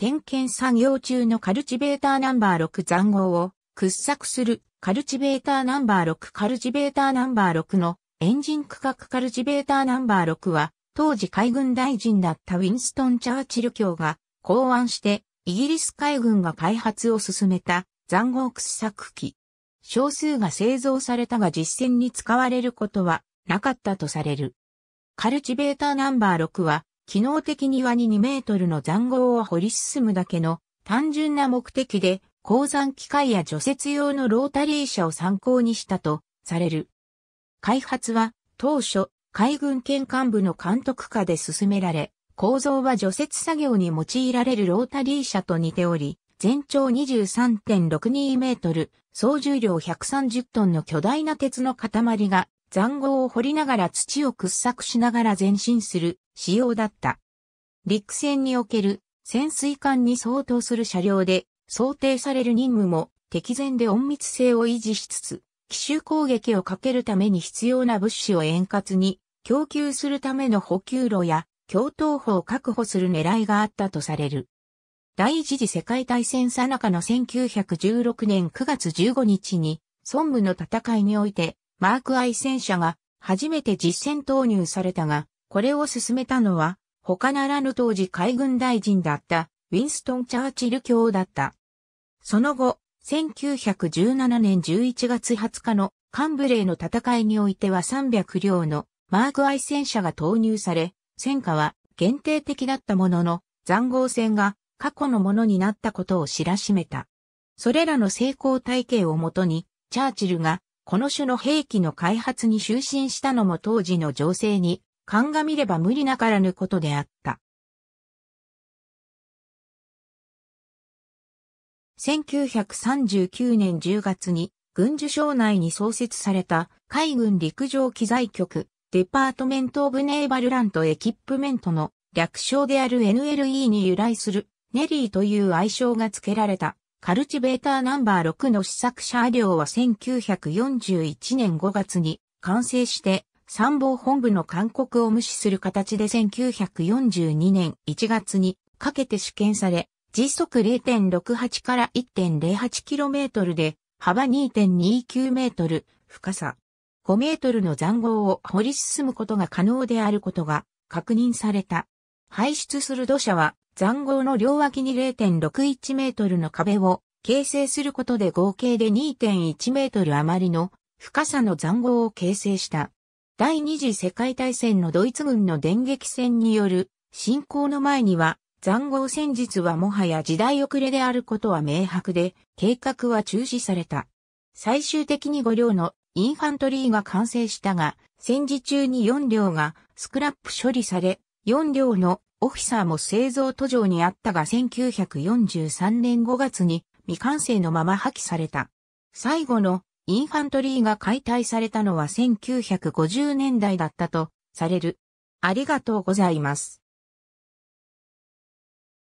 点検作業中のカルチベーターナンバー6残号を掘削するカルチベーターナンバー6カルチベーターナンバー6のエンジン区画カルチベーターナンバー6は当時海軍大臣だったウィンストン・チャーチル卿が考案してイギリス海軍が開発を進めた残号掘削機。少数が製造されたが実戦に使われることはなかったとされる。カルチベーターナンバー6は機能的に岩に2メートルの残壕を掘り進むだけの単純な目的で、鉱山機械や除雪用のロータリー車を参考にしたとされる。開発は当初海軍県幹部の監督下で進められ、構造は除雪作業に用いられるロータリー車と似ており、全長23.62メートル、総重量130トンの巨大な鉄の塊が残壕を掘りながら土を掘削しながら前進する仕様だった。陸戦における潜水艦に相当する車両で想定される任務も敵前で隠密性を維持しつつ、奇襲攻撃をかけるために必要な物資を円滑に供給するための補給路や共闘法を確保する狙いがあったとされる。第一次世界大戦最中の1916年9月15日に、孫武の戦いにおいて、マークアイ戦車が初めて実戦投入されたが、これを進めたのは、他ならぬ当時海軍大臣だったウィンストン・チャーチル卿だった。その後、1917年11月20日のカンブレーの戦いにおいては300両のマークアイ戦車が投入され、戦火は限定的だったものの、残壕戦が過去のものになったことを知らしめた。それらの成功体系をもとに、チャーチルがこの種の兵器の開発に就寝したのも当時の情勢に、鑑みれば無理なからぬことであった。1939年10月に、軍需省内に創設された海軍陸上機材局、デパートメント・オブ・ネーバルラント・エキップメントの略称である NLE に由来するネリーという愛称が付けられたカルチベーターナンバー6の試作車両は1941年5月に完成して参謀本部の勧告を無視する形で1942年1月にかけて試験され、時速0.68から 1.08km で幅 2.29m、深さ 5m の残壕を掘り進むことが可能であることが確認された。排出する土砂は、残壕の両脇に0.61メートルの壁を形成することで合計で2.1メートル余りの深さの残壕を形成した。第二次世界大戦のドイツ軍の電撃戦による侵攻の前には残壕戦術はもはや時代遅れであることは明白で計画は中止された。最終的に5両のインファントリーが完成したが戦時中に4両がスクラップ処理され4両のオフィサーも製造途上にあったが1943年5月に未完成のまま破棄された。最後のインファントリーが解体されたのは1950年代だったとされる。ありがとうございます。